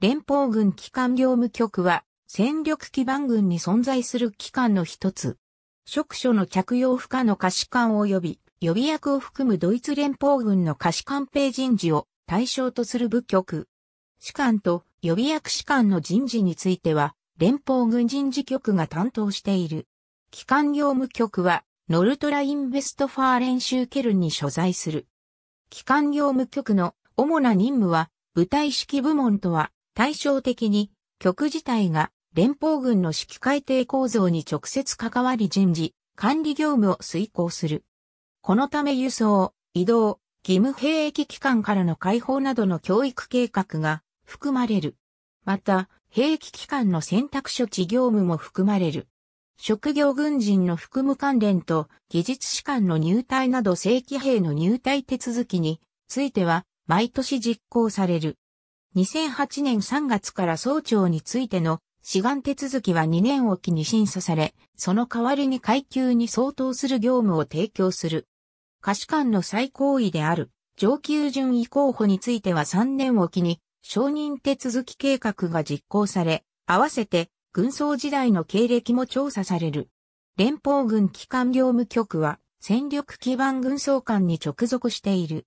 連邦軍機関業務局は、戦力基盤軍に存在する機関の一つ。職所の着用不可の可視官及び予備役を含むドイツ連邦軍の可視官兵人事を対象とする部局。士官と予備役士官の人事については、連邦軍人事局が担当している。機関業務局は、ノルトラインベストファー練習ケルンに所在する。機関業務局の主な任務は、部隊指揮部門とは対照的に、局自体が連邦軍の指揮改定構造に直接関わり人事、管理業務を遂行する。このため輸送、移動、義務兵役機関からの解放などの教育計画が含まれる。また、兵役機関の選択処置業務も含まれる。職業軍人の服務関連と技術士官の入隊など正規兵の入隊手続きについては毎年実行される。2008年3月から総長についての志願手続きは2年おきに審査され、その代わりに階級に相当する業務を提供する。可視官の最高位である上級順位候補については3年おきに承認手続き計画が実行され、合わせて軍曹時代の経歴も調査される。連邦軍機関業務局は戦力基盤軍曹官に直属している。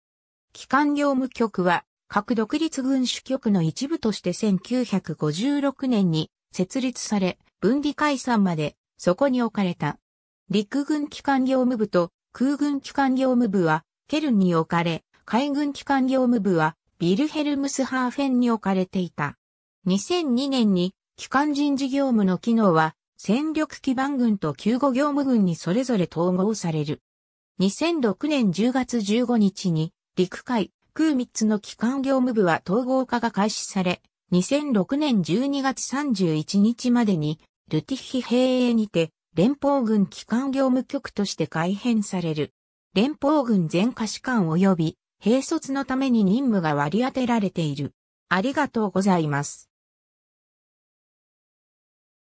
機関業務局は各独立軍主局の一部として1956年に設立され、分離解散までそこに置かれた。陸軍機関業務部と空軍機関業務部はケルンに置かれ、海軍機関業務部はビルヘルムスハーフェンに置かれていた。2002年に機関人事業務の機能は戦力基盤軍と救護業務軍にそれぞれ統合される。2006年10月15日に陸海空密の機関業務部は統合化が開始され、2006年12月31日までに、ルティヒ兵営にて、連邦軍機関業務局として改編される。連邦軍全下士官及び、兵卒のために任務が割り当てられている。ありがとうございます。